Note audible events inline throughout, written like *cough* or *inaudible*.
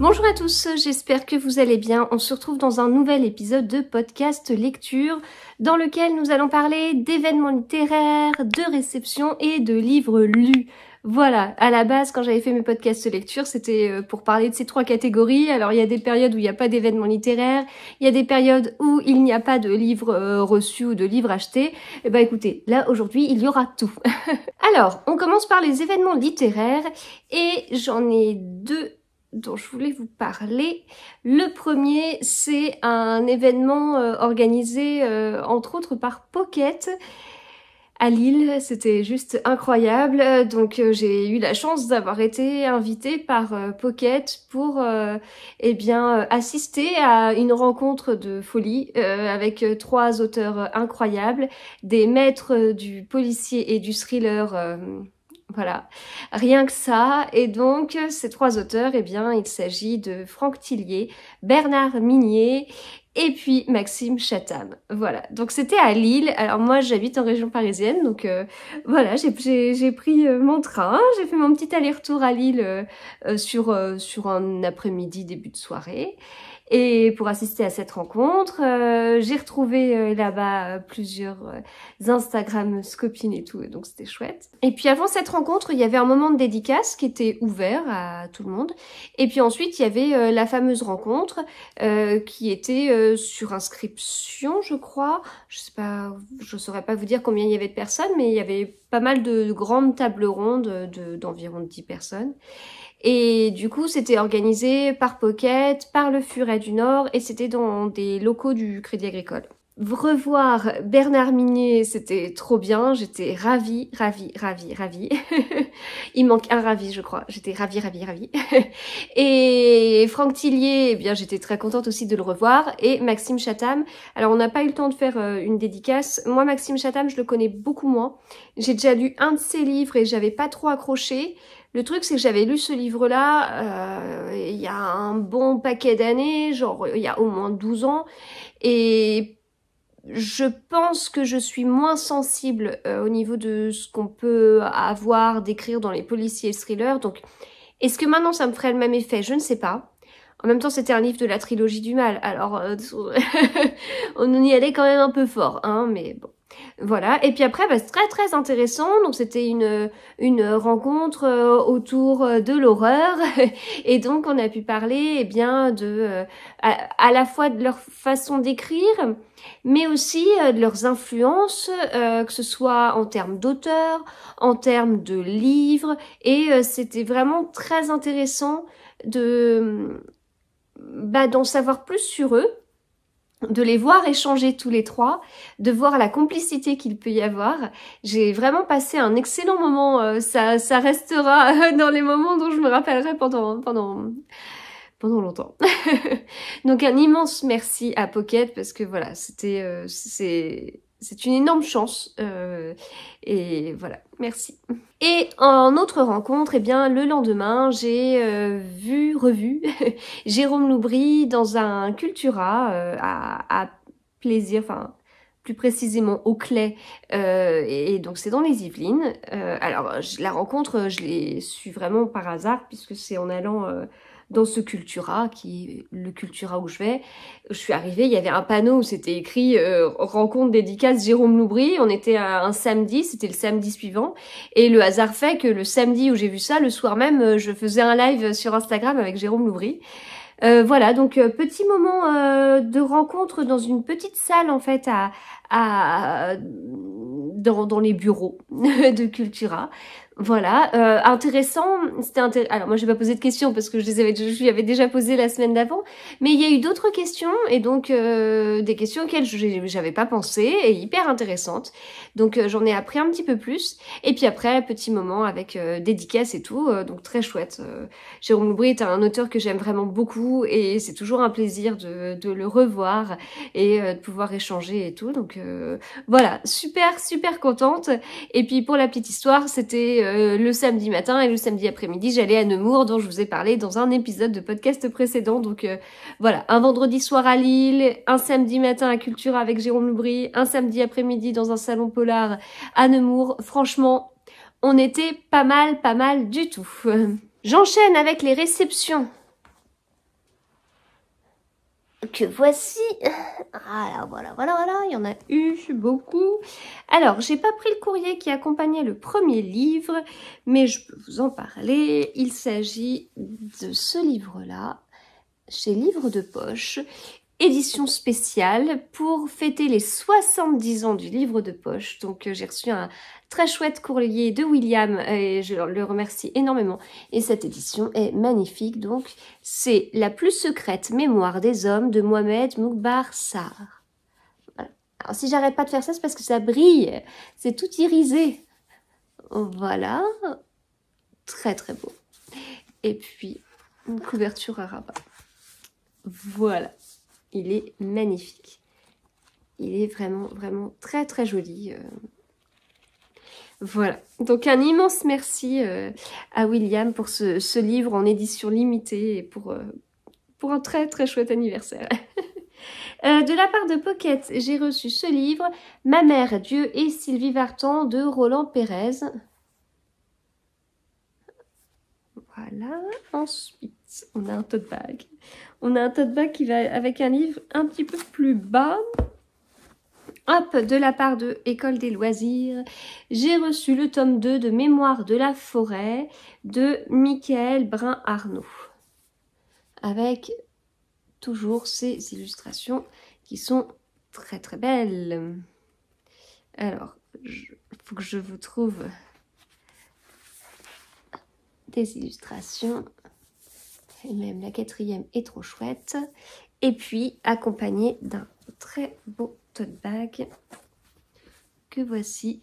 Bonjour à tous, j'espère que vous allez bien. On se retrouve dans un nouvel épisode de podcast lecture dans lequel nous allons parler d'événements littéraires, de réceptions et de livres lus. Voilà, à la base, quand j'avais fait mes podcasts lecture, c'était euh, pour parler de ces trois catégories. Alors, il y a des périodes où il n'y a pas d'événements littéraires, il y a des périodes où il n'y a pas de livres euh, reçus ou de livres achetés. Et eh bah ben, écoutez, là, aujourd'hui, il y aura tout. *laughs* Alors, on commence par les événements littéraires et j'en ai deux dont je voulais vous parler. Le premier, c'est un événement euh, organisé euh, entre autres par Pocket à Lille, c'était juste incroyable. Donc euh, j'ai eu la chance d'avoir été invitée par Pocket pour eh bien assister à une rencontre de folie avec trois auteurs incroyables, des maîtres du policier et du thriller voilà, rien que ça. Et donc, ces trois auteurs, eh bien, il s'agit de Franck Tillier, Bernard Minier et puis Maxime Chatham. Voilà, donc c'était à Lille. Alors moi j'habite en région parisienne, donc euh, voilà, j'ai pris euh, mon train, j'ai fait mon petit aller-retour à Lille euh, sur, sur un après-midi, début de soirée. Et pour assister à cette rencontre, euh, j'ai retrouvé euh, là-bas euh, plusieurs Instagram copines et tout, donc c'était chouette. Et puis avant cette rencontre, il y avait un moment de dédicace qui était ouvert à tout le monde. Et puis ensuite, il y avait la fameuse rencontre qui était sur inscription, je crois. Je sais pas, je saurais pas vous dire combien il y avait de personnes, mais il y avait pas mal de grandes tables rondes d'environ de, 10 personnes. Et du coup, c'était organisé par Pocket, par le Furet du Nord, et c'était dans des locaux du Crédit Agricole. Revoir Bernard Minier, c'était trop bien. J'étais ravie, ravie, ravie, ravie. *laughs* Il manque un ravi, je crois. J'étais ravie, ravie, ravie. *laughs* et Franck Tillier, eh bien, j'étais très contente aussi de le revoir. Et Maxime Chatham. Alors, on n'a pas eu le temps de faire euh, une dédicace. Moi, Maxime Chatham, je le connais beaucoup moins. J'ai déjà lu un de ses livres et j'avais pas trop accroché. Le truc, c'est que j'avais lu ce livre-là euh, il y a un bon paquet d'années, genre il y a au moins 12 ans, et je pense que je suis moins sensible euh, au niveau de ce qu'on peut avoir d'écrire dans les policiers et thrillers. Donc, est-ce que maintenant ça me ferait le même effet Je ne sais pas. En même temps, c'était un livre de la trilogie du mal, alors euh, *laughs* on y allait quand même un peu fort, hein, mais bon. Voilà, et puis après, bah, c'est très très intéressant. Donc c'était une, une rencontre euh, autour euh, de l'horreur. *laughs* et donc on a pu parler eh bien de euh, à, la fois de leur façon d'écrire, mais aussi de leurs influences, que ce soit en termes d'auteur, en termes de livres. Et c'était vraiment très intéressant de bah, d'en savoir plus sur eux de les voir échanger tous les trois, de voir la complicité qu'il peut y avoir. J'ai vraiment passé un excellent moment. Euh, ça, ça restera *laughs* dans les moments dont je me rappellerai pendant, pendant, pendant longtemps. *laughs* Donc un immense merci à Pocket parce que voilà, c'était, euh, c'est, c'est une énorme chance. Euh, et voilà, merci. Et en autre rencontre, eh bien, le lendemain, j'ai euh, vu, revu *laughs* Jérôme Loubry dans un Cultura euh, à, à, plaisir, enfin plus précisément au Clé. et, donc c'est dans les Yvelines. alors la rencontre, je l'ai su vraiment par hasard, puisque c'est en allant dans ce Cultura, qui le Cultura où je vais, je suis arrivée, il y avait un panneau où c'était écrit euh, rencontre dédicace Jérôme Loubry. On était un samedi, c'était le samedi suivant, et le hasard fait que le samedi où j'ai vu ça, le soir même, euh, je faisais un live sur Instagram avec Jérôme Loubry. Euh, voilà, donc petit moment de rencontre dans une petite salle en fait à, à dans, dans les bureaux *laughs* de Cultura. Voilà, euh, intéressant. C'était Alors moi j'ai pas posé de questions parce que je les avais, lui avais déjà posé la semaine d'avant, mais il y a eu d'autres questions et donc euh, des questions auxquelles j'avais pas pensé et hyper intéressantes. Donc euh, j'en ai appris un petit peu plus. Et puis après petit moment avec euh, dédicace et tout, donc très chouette. Jérôme Loubry est un auteur que j'aime vraiment beaucoup et c'est toujours un plaisir de le revoir et de pouvoir échanger et tout. Donc voilà, super super contente. Et puis pour la petite histoire, c'était euh, le samedi matin et le samedi après-midi, j'allais à Nemours, dont je vous ai parlé dans un épisode de podcast précédent. Donc euh, voilà, un vendredi soir à Lille, un samedi matin à Culture avec Jérôme Loubry, un samedi après-midi dans un salon polar à Nemours. Franchement, on était pas mal, pas mal du tout. Euh, j'enchaîne avec les réceptions que voici. Ah, alors voilà, voilà, voilà, il y en a eu beaucoup. Alors, j'ai pas pris le courrier qui accompagnait le premier livre, mais je peux vous en parler. Il s'agit de ce livre-là, chez Livre de Poche, édition spéciale pour fêter les 70 ans du livre de poche. Donc euh, j'ai reçu un très chouette courrier de William et je le remercie énormément. Et cette édition est magnifique. Donc c'est la plus secrète mémoire des hommes de Mohamed Moukbar Sarr. Alors si j'arrête pas de faire ça, c'est parce que ça brille. C'est tout irisé. Voilà. Très très beau. Et puis une couverture à rabat. Voilà. Il est magnifique. Il est vraiment, vraiment très, très joli. Euh. Voilà, donc un immense merci euh, à William pour ce, livre en édition limitée et pour, euh, pour un très très chouette anniversaire. *laughs* de la part de Pocket, j'ai reçu ce livre, Ma mère, Dieu et Sylvie Vartan de Roland Pérez. Voilà, ensuite on a un tote bag. On a un tote bag qui va avec un livre un petit peu plus bas. Hop, de la part de École des loisirs, j'ai reçu le tome 2 de Mémoire de la forêt de Michael Brun-Arnaud. Avec toujours ces illustrations qui sont très très belles. Alors, il faut que je vous trouve des illustrations et même la quatrième est trop chouette. Et puis accompagnée d'un très beau tote bag que voici.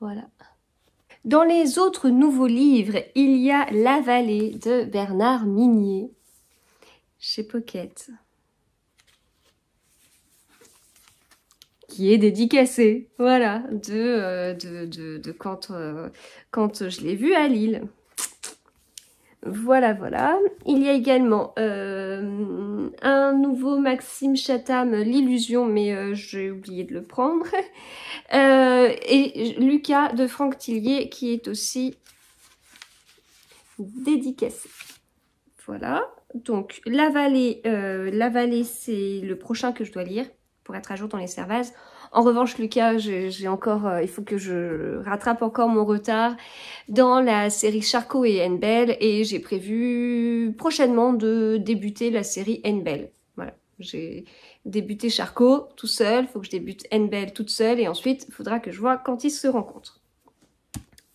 Voilà. Dans les autres nouveaux livres, il y a La Vallée de Bernard Minier chez Pocket. qui est dédicacé, voilà, de, euh, de, quand, euh, quand je l'ai vu à Lille. Voilà, voilà. Il y a également euh, un nouveau Maxime Chatham, L'illusion, mais euh, j'ai oublié de le prendre. *laughs* Euh, et Lucas de Franck Tillier, qui est aussi dédicacé. Voilà. Donc, La Vallée, La Vallée c'est le prochain que je dois lire pour être à jour dans les servases. En revanche, Lucas, j'ai encore, euh, il faut que je rattrape encore mon retard dans la série Charcot et Enbel et j'ai prévu prochainement de débuter la série Enbel. Voilà, j'ai débuté Charcot tout seul, faut que je débute Anne-Belle toute seule et ensuite il faudra que je vois quand ils se rencontrent.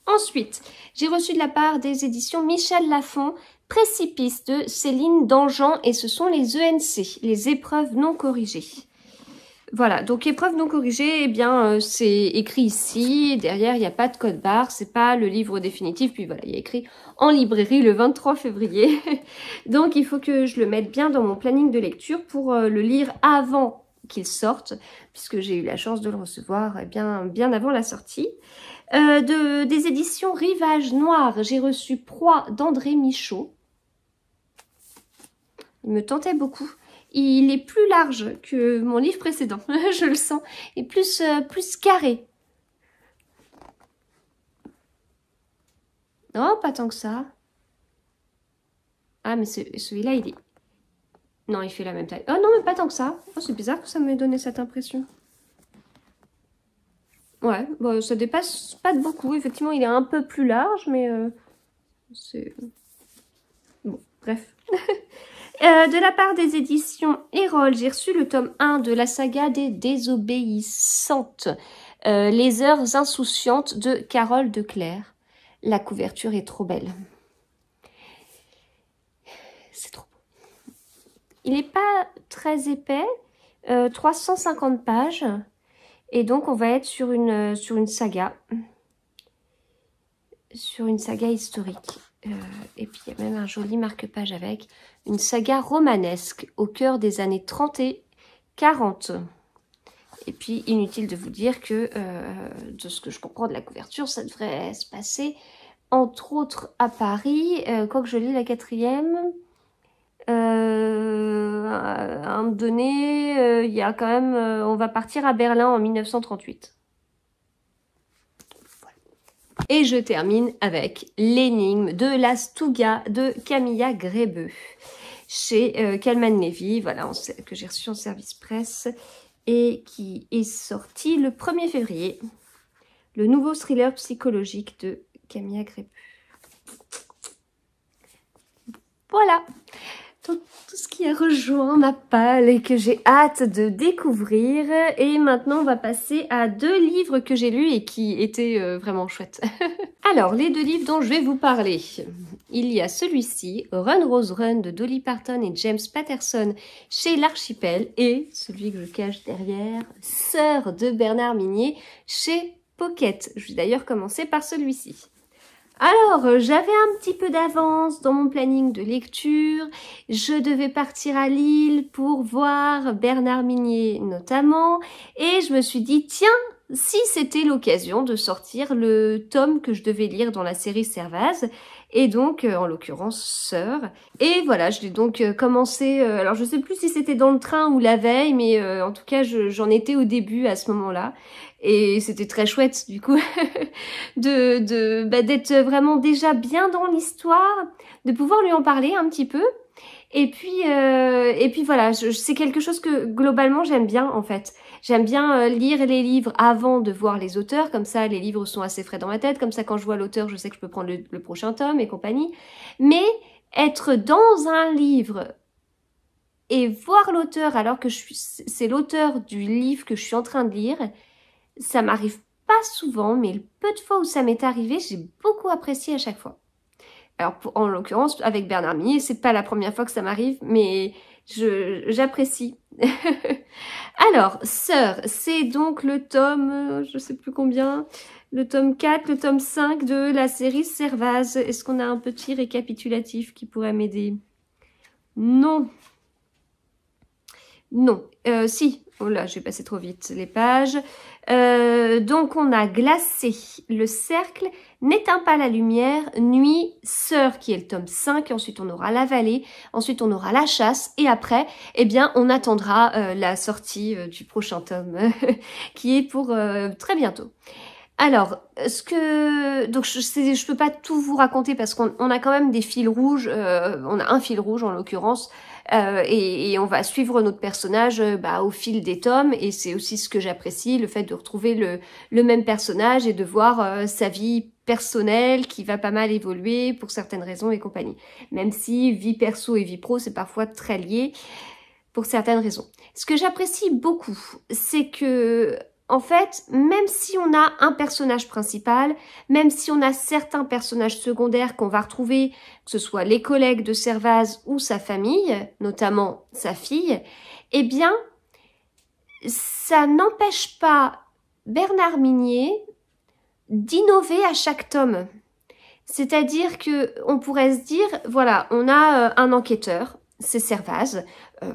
Ensuite, j'ai reçu de la part des éditions Michel Lafon Précipice de Céline Dangean et ce sont les ENC, les épreuves non corrigées. Voilà, donc épreuve non corrigée, eh bien euh, c'est écrit ici, derrière il n'y a pas de code barre, c'est pas le livre définitif, puis voilà, il est écrit en librairie le 23 février. *laughs* donc il faut que je le mette bien dans mon planning de lecture pour euh, le lire avant qu'il sorte, puisque j'ai eu la chance de le recevoir eh bien, bien avant la sortie. Euh, de, des éditions Rivage Noir, j'ai reçu Proie d'André Michaud. Il me tentait beaucoup il est plus large que mon livre précédent, *laughs* je le sens, et plus, euh, plus carré. Non, pas tant que ça. Ah, mais celui-là, il est... Non, il fait la même taille. Oh non, mais pas tant que ça. Oh, c'est bizarre que ça m'ait donné cette impression. Ouais, bon, ça dépasse pas de beaucoup. Effectivement, il est un peu plus large, mais euh, c'est... Bon, bref. *laughs* Euh, de la part des éditions Erol, j'ai reçu le tome 1 de la saga des désobéissantes, euh, Les heures insouciantes de Carole de Claire. La couverture est trop belle. C'est trop beau. Il n'est pas très épais, 350 euh, pages. Et donc, on va être sur une, sur une saga. Sur une saga historique. Euh, et puis il y a même un joli marque-page avec une saga romanesque au cœur des années 30 et 40. Et puis inutile de vous dire que euh, de ce que je comprends de la couverture, ça devrait se passer entre autres à Paris. Quand euh, Quoique je lis la quatrième, à un donné, il y a quand même, on va partir à Berlin en 1938. Et je termine avec l'énigme de la Stuga de Camilla Grébeux chez Calman euh, Levy, voilà, que j'ai reçu en service presse et qui est sorti le 1er février. Le nouveau thriller psychologique de Camilla Grébeux. Voilà tout, ce qui a rejoint ma palle et que j'ai hâte de découvrir. Et maintenant, on va passer à deux livres que j'ai lus et qui étaient euh, vraiment chouettes. *laughs* Alors, les deux livres dont je vais vous parler. Il y a celui-ci, Run Rose Run de Dolly Parton et James Patterson chez l'Archipel et celui que je cache derrière, Sœur de Bernard Minier chez Pocket. Je vais d'ailleurs commencer par celui-ci. Alors, euh, j'avais un petit peu d'avance dans mon planning de lecture. Je devais partir à Lille pour voir Bernard Minier notamment. Et je me suis dit, tiens, si c'était l'occasion de sortir le tome que je devais lire dans la série Servaz, et donc euh, en l'occurrence Sœur. Et voilà, je l'ai donc euh, commencé, alors je sais plus si c'était dans le train ou la veille, mais en tout cas j'en étais au début à ce moment-là. Et c'était très chouette du coup *laughs* de, de bah, d'être vraiment déjà bien dans l'histoire, de pouvoir lui en parler un petit peu. Et puis, euh, et puis voilà, c'est quelque chose que globalement j'aime bien en fait. J'aime bien euh, lire les livres avant de voir les auteurs, comme ça les livres sont assez frais dans ma tête, comme ça quand je vois l'auteur, je sais que je peux prendre le, prochain tome et compagnie. Mais être dans un livre et voir l'auteur alors que je c'est l'auteur du livre que je suis en train de lire, ça m'arrive pas souvent, mais le peu de fois où ça m'est arrivé, j'ai beaucoup apprécié à chaque fois. Alors, en l'occurrence, avec Bernard Minier, c'est pas la première fois que ça m'arrive, mais j'apprécie. *laughs* Alors, Sœur, c'est donc le tome, euh, je sais plus combien, le tome 4, le tome 5 de la série Servaz. Est-ce qu'on a un petit récapitulatif qui pourrait m'aider Non. Non. Euh, si, Oh là, j'ai passé trop vite les pages. Euh, donc on a glacé. Le cercle n'éteint pas la lumière. Nuit, sœur, qui est le tome 5. Ensuite on aura la vallée. Ensuite on aura la chasse. Et après, eh bien, on attendra euh, la sortie euh, du prochain tome *laughs* qui est pour très bientôt. Alors, ce que donc je, je peux pas tout vous raconter parce qu'on a quand même des fils rouges. on a un fil rouge en l'occurrence euh, et, on va suivre notre personnage euh, bah, au fil des tomes. Et c'est aussi ce que j'apprécie, le fait de retrouver le, même personnage et de voir euh, sa vie personnelle qui va pas mal évoluer pour certaines raisons et compagnie. Même si vie perso et vie pro, c'est parfois très lié pour certaines raisons. Ce que j'apprécie beaucoup, c'est que en fait, même si on a un personnage principal, même si on a certains personnages secondaires qu'on va retrouver, que ce soit les collègues de Servaz ou sa famille, notamment sa fille, eh bien, ça n'empêche pas Bernard Minier d'innover à chaque tome. C'est-à-dire que on pourrait se dire, voilà, on a euh, un enquêteur, c'est Servaz. Euh,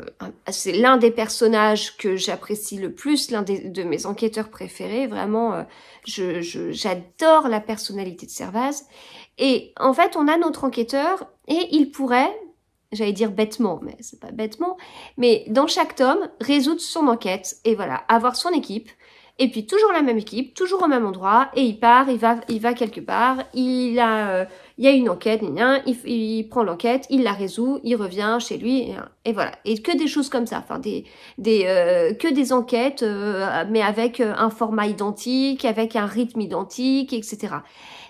c'est l'un des personnages que j'apprécie le plus, l'un de mes enquêteurs préférés. Vraiment, euh, j'adore la personnalité de Servaz. Et en fait, on a notre enquêteur et il pourrait, j'allais dire bêtement, mais c'est pas bêtement, mais dans chaque tome, résoudre son enquête et voilà, avoir son équipe. Et puis toujours la même équipe, toujours au même endroit, et il part, il va, il va quelque part, il a, euh, il y a une enquête, il, prend l'enquête, il la résout, il revient chez lui, et, voilà. Et que des choses comme ça, enfin des, des euh, que des enquêtes, euh, mais avec euh, un format identique, avec un rythme identique, etc.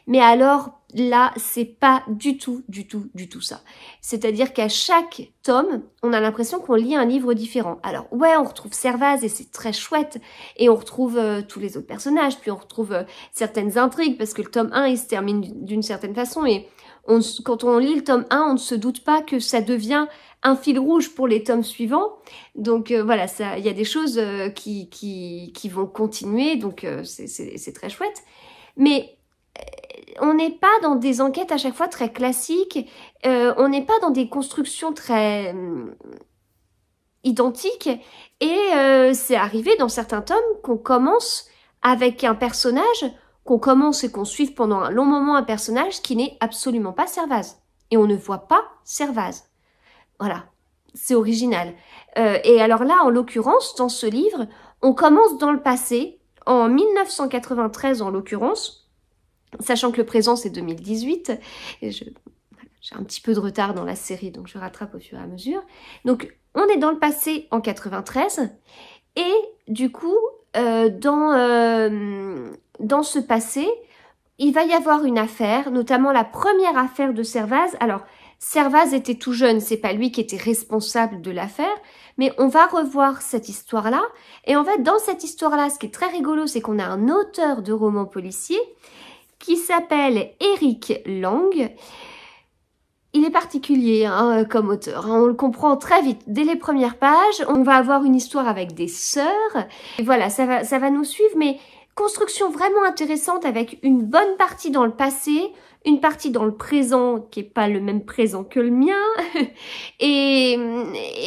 Mais alors là, c'est pas du tout, du tout, du tout ça. C'est-à-dire qu'à chaque tome, on a l'impression qu'on lit un livre différent. Alors ouais, on retrouve Servaz et c'est très chouette, et on retrouve euh, tous les autres personnages, puis on retrouve euh, certaines intrigues, parce que le tome 1, il se termine d'une certaine façon, et quand on lit le tome 1, on ne se doute pas que ça devient un fil rouge pour les tomes suivants. Donc euh, voilà, il y a des choses qui, qui, vont continuer, donc c'est très chouette. Mais on n'est pas dans des enquêtes à chaque fois très classiques, euh, on n'est pas dans des constructions très hum, identiques. Et euh, c'est arrivé dans certains tomes qu'on commence avec un personnage, qu'on commence et qu'on suive pendant un long moment un personnage qui n'est absolument pas Servaz. Et on ne voit pas Servaz. Voilà, c'est original. Euh, et alors là, en l'occurrence, dans ce livre, on commence dans le passé, en 1993 en l'occurrence, Sachant que le présent c'est 2018, et j'ai un petit peu de retard dans la série, donc je rattrape au fur et à mesure. Donc on est dans le passé en 93, et du coup, euh, dans, euh, dans ce passé, il va y avoir une affaire, notamment la première affaire de Servaz. Alors, Servaz était tout jeune, c'est pas lui qui était responsable de l'affaire, mais on va revoir cette histoire-là. Et en fait, dans cette histoire-là, ce qui est très rigolo, c'est qu'on a un auteur de roman policier qui s'appelle Eric Lang. Il est particulier hein, comme auteur, hein. on le comprend très vite. Dès les premières pages, on va avoir une histoire avec des sœurs. Et voilà, ça va, ça va nous suivre, mais construction vraiment intéressante avec une bonne partie dans le passé, une partie dans le présent qui est pas le même présent que le mien *laughs* et,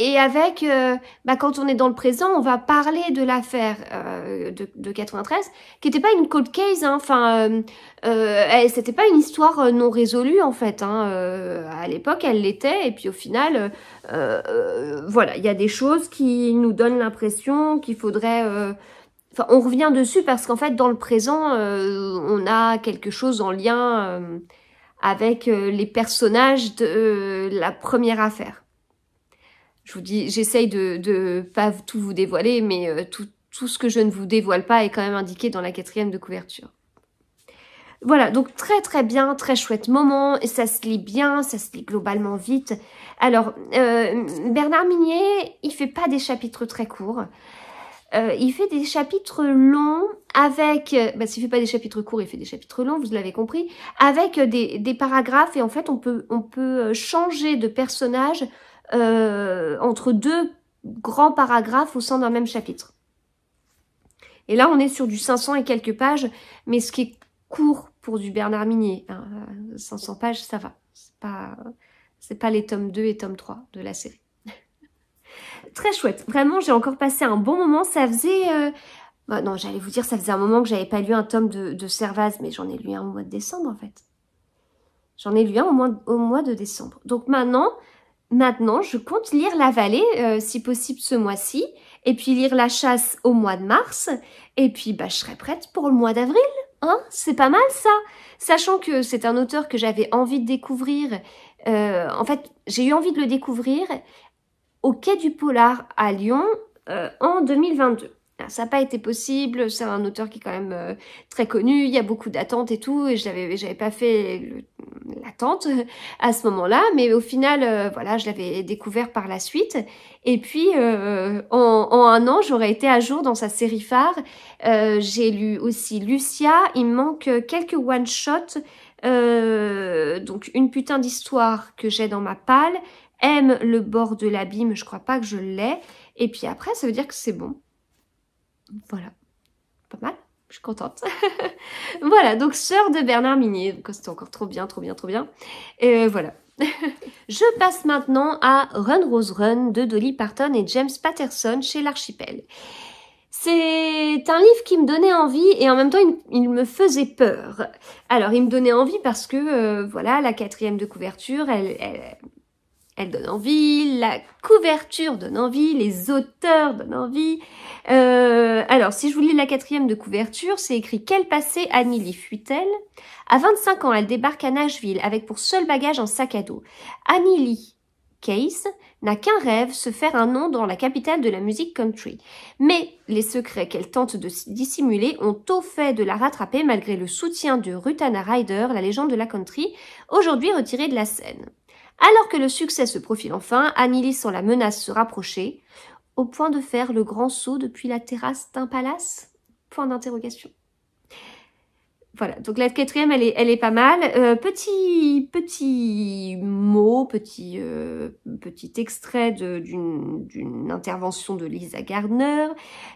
et avec euh, bah, quand on est dans le présent on va parler de l'affaire euh, de, de, 93 qui n'était pas une cold case hein. enfin euh, euh c'était pas une histoire non résolue en fait hein. à l'époque elle l'était et puis au final voilà il y a des choses qui nous donnent l'impression qu'il faudrait on revient dessus parce qu'en fait, dans le présent, euh, on a quelque chose en lien euh, avec euh, les personnages de la première affaire. Je vous dis, j'essaye de, pas tout vous dévoiler, mais tout, ce que je ne vous dévoile pas est quand même indiqué dans la quatrième de couverture. Voilà, donc très très bien, très chouette moment, et ça se lit bien, ça se lit globalement vite. Alors, Bernard Minier, il fait pas des chapitres très courts. Euh, il fait des chapitres longs avec, euh, bah, s'il fait pas des chapitres courts, il fait des chapitres longs, vous l'avez compris, avec euh, des, des, paragraphes et en fait on peut, on peut changer de personnage entre deux grands paragraphes au sein d'un même chapitre. Et là on est sur du 500 et quelques pages, mais ce qui est court pour du Bernard Minier, 500 hein, pages ça va, c'est pas, pas les tomes 2 et tomes 3 de la série très chouette. Vraiment, j'ai encore passé un bon moment. Ça faisait... Euh, bah, non, j'allais vous dire, ça faisait un moment que j'avais pas lu un tome de, Servaz, mais j'en ai lu un au mois de décembre, en fait. J'en ai lu un au mois, de décembre. Donc maintenant, maintenant, je compte lire La Vallée, euh, si possible, ce mois-ci, et puis lire La Chasse au mois de mars, et puis bah, je serai prête pour le mois d'avril. Hein c'est pas mal ça Sachant que c'est un auteur que j'avais envie de découvrir. Euh, en fait, j'ai eu envie de le découvrir au Quai du Polar à Lyon euh, en 2022. ça n'a pas été possible, c'est un auteur qui est quand même euh, très connu, il y a beaucoup d'attentes et tout, et je n'avais pas fait l'attente à ce moment-là, mais au final, euh, voilà, je l'avais découvert par la suite. Et puis, en, en, un an, j'aurais été à jour dans sa série phare. J'ai lu aussi Lucia, il me manque quelques one-shots, donc une putain d'histoire que j'ai dans ma palle, aime le bord de l'abîme, je crois pas que je l'ai. Et puis après, ça veut dire que c'est bon. Voilà. Pas mal. Je suis contente. *laughs* voilà, donc sœur de Bernard Minier. C'était encore trop bien, trop bien, trop bien. Et voilà. *laughs* je passe maintenant à Run Rose Run de Dolly Parton et James Patterson chez l'Archipel. C'est un livre qui me donnait envie et en même temps il, me faisait peur. Alors il me donnait envie parce que euh, voilà la quatrième de couverture, elle, elle donne envie, la couverture donne envie, les auteurs donnent envie. Euh, alors, si je vous lis la quatrième de couverture, c'est écrit « Quel passé Annie Lee fuit-elle » À 25 ans, elle débarque à Nashville avec pour seul bagage un sac à dos. Annie Lee Case n'a qu'un rêve, se faire un nom dans la capitale de la musique country. Mais les secrets qu'elle tente de dissimuler ont au fait de la rattraper malgré le soutien de Rutana Ryder, la légende de la country, aujourd'hui retirée de la scène. Alors que le succès se profile enfin, Anneli sent la menace se rapprocher, au point de faire le grand saut depuis la terrasse d'un palace Point d'interrogation. Voilà, donc la quatrième, elle est, elle est pas mal. Euh, petit, petit mot, petit, euh, petit extrait d'une intervention de Lisa Gardner.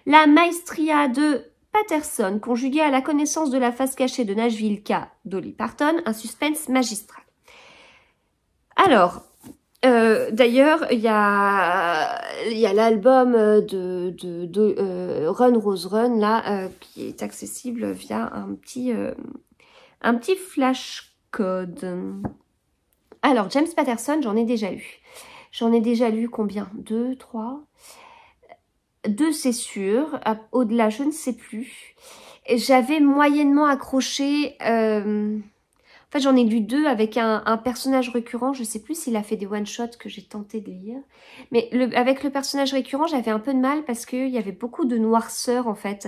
La maestria de Patterson, conjuguée à la connaissance de la face cachée de Nashville K. Dolly Parton, un suspense magistral. Alors, euh, D'ailleurs, il y a, l'album euh, de, euh, Run Rose Run là qui est accessible via un petit un petit flash code. Alors James Patterson, j'en ai déjà lu. J'en ai déjà lu combien Deux, trois, deux, c'est sûr. Ah, au-delà, je ne sais plus. J'avais moyennement accroché. En fait, j'en ai lu deux avec un, un, personnage récurrent. Je sais plus s'il a fait des one-shots que j'ai tenté de lire. Mais le, avec le personnage récurrent, j'avais un peu de mal parce qu'il y avait beaucoup de noirceur, en fait.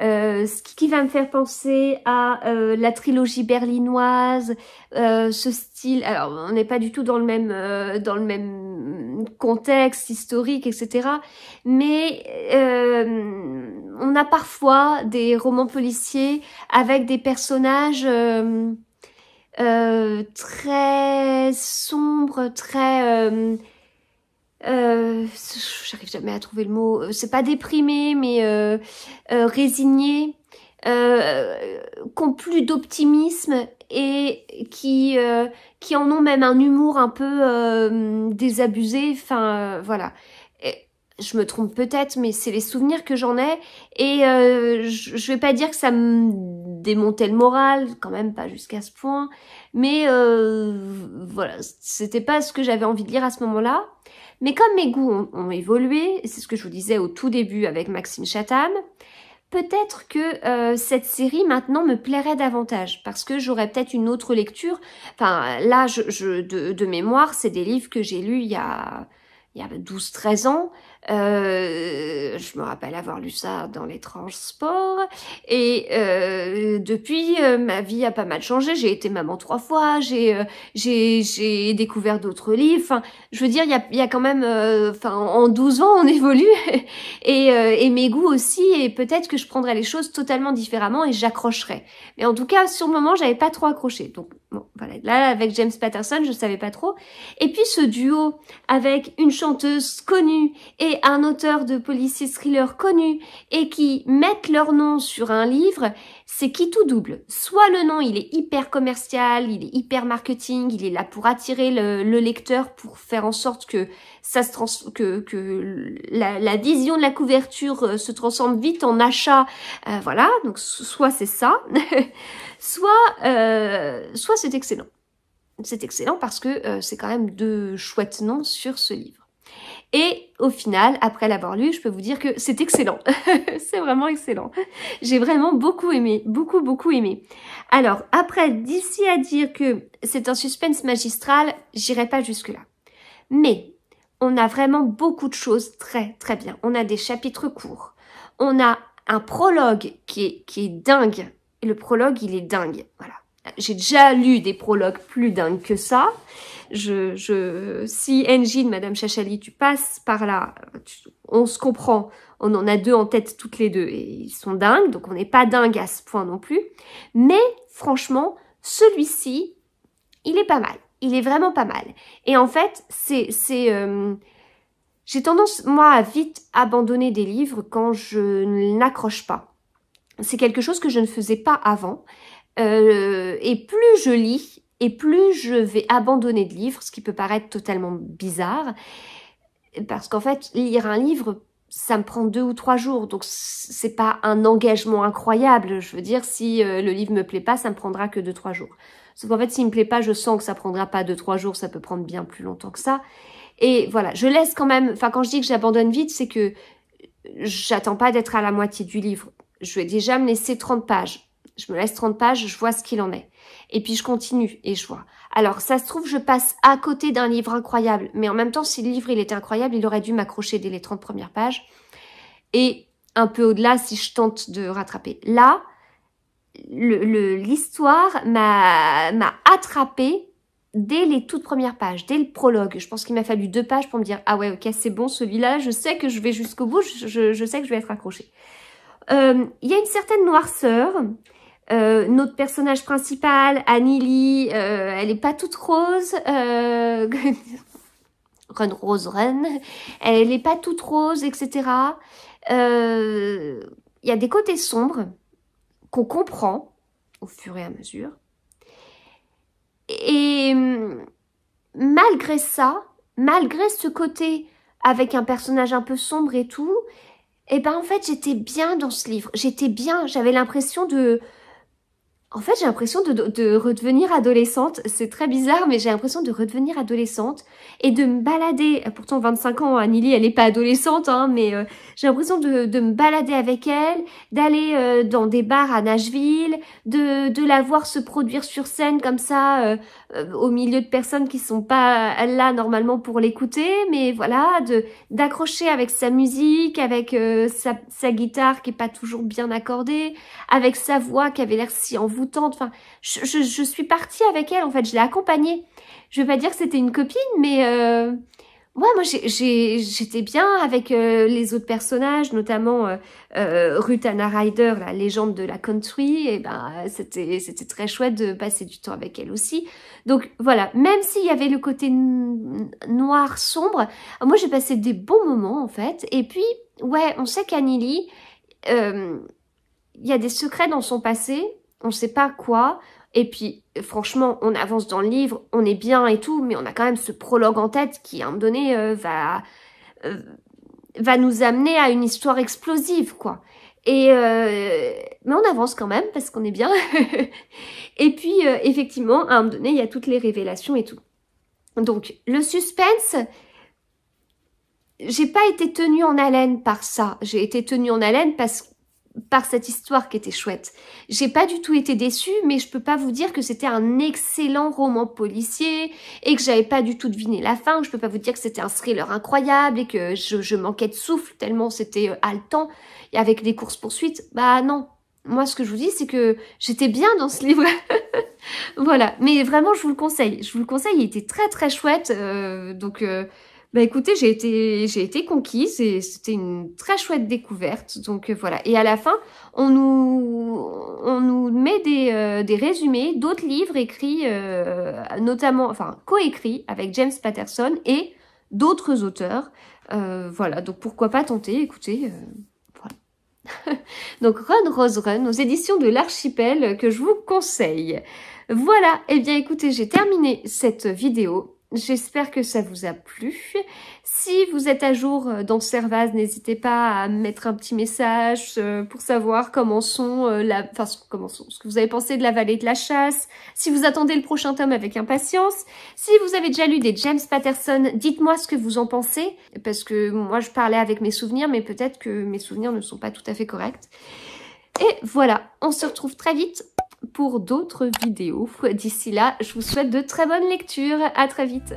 Euh, ce qui va me faire penser à euh, la trilogie berlinoise, euh, ce style... Alors, on n'est pas du tout dans le même, euh, dans le même contexte historique, etc. Mais euh, on a parfois des romans policiers avec des personnages... Euh, très sombre, très... Euh, euh, J'arrive jamais à trouver le mot. Euh, c'est pas déprimé, mais résigné, qu'ont plus d'optimisme et qui, qui en ont même un humour un peu désabusé. Enfin, voilà je me trompe peut-être, mais c'est les souvenirs que j'en ai. Et je, je vais pas dire que ça me démonter le moral, quand même pas jusqu'à ce point, mais euh, voilà, c'était pas ce que j'avais envie de lire à ce moment-là. Mais comme mes goûts ont, évolué, c'est ce que je vous disais au tout début avec Maxime Chatham, peut-être que euh, cette série maintenant me plairait davantage parce que j'aurais peut-être une autre lecture. Enfin, là, je, de, mémoire, c'est des livres que j'ai lus il y a, il y a 12-13 ans. Euh, je me rappelle avoir lu ça dans les transports. Et euh, depuis, euh, ma vie a pas mal changé. J'ai été maman trois fois. J'ai j'ai découvert d'autres livres. Enfin, je veux dire, il y a, y a quand même, enfin, en 12 ans, on *laughs* évolue et, et mes goûts aussi. Et peut-être que je prendrais les choses totalement différemment et j'accrocherai. Mais en tout cas, sur le moment, j'avais pas trop accroché. Donc Bon, voilà. Là, avec James Patterson, je ne savais pas trop. Et puis ce duo avec une chanteuse connue et un auteur de policiers thriller connu et qui mettent leur nom sur un livre, c'est qui tout double. Soit le nom, il est hyper commercial, il est hyper marketing, il est là pour attirer le, lecteur, pour faire en sorte que ça se que, que la, la, vision de la couverture euh, se transforme vite en achat. Euh, voilà, donc soit c'est ça. *laughs* soit, euh, soit c'est excellent. C'est excellent parce que euh, c'est quand même deux chouettes noms sur ce livre. Et au final, après l'avoir lu, je peux vous dire que c'est excellent. *laughs* c'est vraiment excellent. J'ai vraiment beaucoup aimé, beaucoup, beaucoup aimé. Alors, après, d'ici à dire que c'est un suspense magistral, j'irai pas jusque-là. Mais on a vraiment beaucoup de choses très, très bien. On a des chapitres courts. On a un prologue qui qui est dingue et le prologue, il est dingue. Voilà. J'ai déjà lu des prologues plus dingues que ça. Je, je, si Engine, Madame Chachali, tu passes par là, on se comprend, on en a deux en tête toutes les deux et ils sont dingues, donc on n'est pas dingues à ce point non plus. Mais franchement, celui-ci, il est pas mal, il est vraiment pas mal. Et en fait, c'est, c'est, euh, j'ai tendance moi à vite abandonner des livres quand je n'accroche pas c'est quelque chose que je ne faisais pas avant. Euh, et plus je lis, et plus je vais abandonner de livres, ce qui peut paraître totalement bizarre, parce qu'en fait, lire un livre, ça me prend deux ou trois jours, donc c'est pas un engagement incroyable. Je veux dire, si euh, le livre me plaît pas, ça me prendra que deux trois jours. Sauf qu'en fait, s'il me plaît pas, je sens que ça prendra pas deux trois jours, ça peut prendre bien plus longtemps que ça. Et voilà, je laisse quand même. Enfin, quand je dis que j'abandonne vite, c'est que j'attends pas d'être à la moitié du livre je vais déjà me laisser 30 pages. Je me laisse 30 pages, je vois ce qu'il en est. Et puis je continue et je vois. Alors, ça se trouve, je passe à côté d'un livre incroyable. Mais en même temps, si le livre, il était incroyable, il aurait dû m'accrocher dès les 30 premières pages. Et un peu au-delà, si je tente de rattraper. Là, l'histoire le, l'histoire' m'a attrapé dès les toutes premières pages, dès le prologue. Je pense qu'il m'a fallu deux pages pour me dire « Ah ouais, ok, c'est bon, celui-là, je sais que je vais jusqu'au bout, je, je sais que je vais être accrochée. » Euh, il y a une certaine noirceur. Euh, notre personnage principal, Annie euh, elle n'est pas toute rose. *laughs* run rose run. Elle n'est pas toute rose, etc. Il y a des côtés sombres qu'on comprend au fur et à mesure. Et malgré ça, malgré ce côté avec un personnage un peu sombre et tout, eh ben en fait j'étais bien dans ce livre, j'étais bien, j'avais l'impression de en fait, j'ai l'impression de, de, redevenir adolescente. C'est très bizarre, mais j'ai l'impression de redevenir adolescente et de me balader. Pourtant, 25 ans, Anneli, elle n'est pas adolescente, hein, mais euh, j'ai l'impression de, me balader avec elle, d'aller euh, dans des bars à Nashville, de, la voir se produire sur scène comme ça, euh, au milieu de personnes qui sont pas là normalement pour l'écouter, mais voilà, de d'accrocher avec sa musique, avec sa, sa guitare qui est pas toujours bien accordée, avec sa voix qui avait l'air si envoûtante dégoûtante. Enfin, je, suis partie avec elle, en fait, je l'ai accompagnée. Je vais pas dire que c'était une copine, mais euh, ouais, moi, j'étais bien avec euh, les autres personnages, notamment euh, euh Ruth Anna Ryder, la légende de la country. Et ben, c'était c'était très chouette de passer du temps avec elle aussi. Donc voilà, même s'il y avait le côté noir, sombre, moi, j'ai passé des bons moments, en fait. Et puis, ouais, on sait qu'Anili, il y a des secrets dans son passé on sait pas quoi. Et puis, franchement, on avance dans le livre, on est bien et tout, mais on a quand même ce prologue en tête qui, à un moment donné, euh, va, euh, va nous amener à une histoire explosive, quoi. Et euh, mais on avance quand même parce qu'on est bien. *laughs* et puis, effectivement, à un moment donné, il y a toutes les révélations et tout. Donc, le suspense, j'ai pas été tenue en haleine par ça. J'ai été tenue en haleine parce que par cette histoire qui était chouette. J'ai pas du tout été déçue, mais je peux pas vous dire que c'était un excellent roman policier et que j'avais pas du tout deviné la fin. Je peux pas vous dire que c'était un thriller incroyable et que je, manquais de souffle tellement c'était euh, haletant et avec des courses poursuites. Bah non. Moi, ce que je vous dis, c'est que j'étais bien dans ce livre. *laughs* voilà. Mais vraiment, je vous le conseille. Je vous le conseille. Il était très très chouette. Euh, donc euh, bah écoutez, j'ai été, j'ai été conquise et c'était une très chouette découverte. Donc euh, voilà. Et à la fin, on nous, on nous met des, euh, des résumés d'autres livres écrits, euh, notamment, enfin, coécrits avec James Patterson et d'autres auteurs. voilà, donc pourquoi pas tenter, écoutez. voilà. *laughs* donc Run Rose Run aux éditions de l'Archipel que je vous conseille. Voilà, et eh bien écoutez, j'ai terminé cette vidéo. J'espère que ça vous a plu. Si vous êtes à jour euh, dans Servaz, n'hésitez pas à mettre un petit message euh, pour savoir comment sont, euh, la... enfin, comment sont, ce que vous avez pensé de la vallée de la chasse. Si vous attendez le prochain tome avec impatience. Si vous avez déjà lu des James Patterson, dites-moi ce que vous en pensez. Parce que moi, je parlais avec mes souvenirs, mais peut-être que mes souvenirs ne sont pas tout à fait corrects. Et voilà, on se retrouve très vite pour d'autres vidéos. D'ici là, je vous souhaite de très bonnes lectures. À très vite.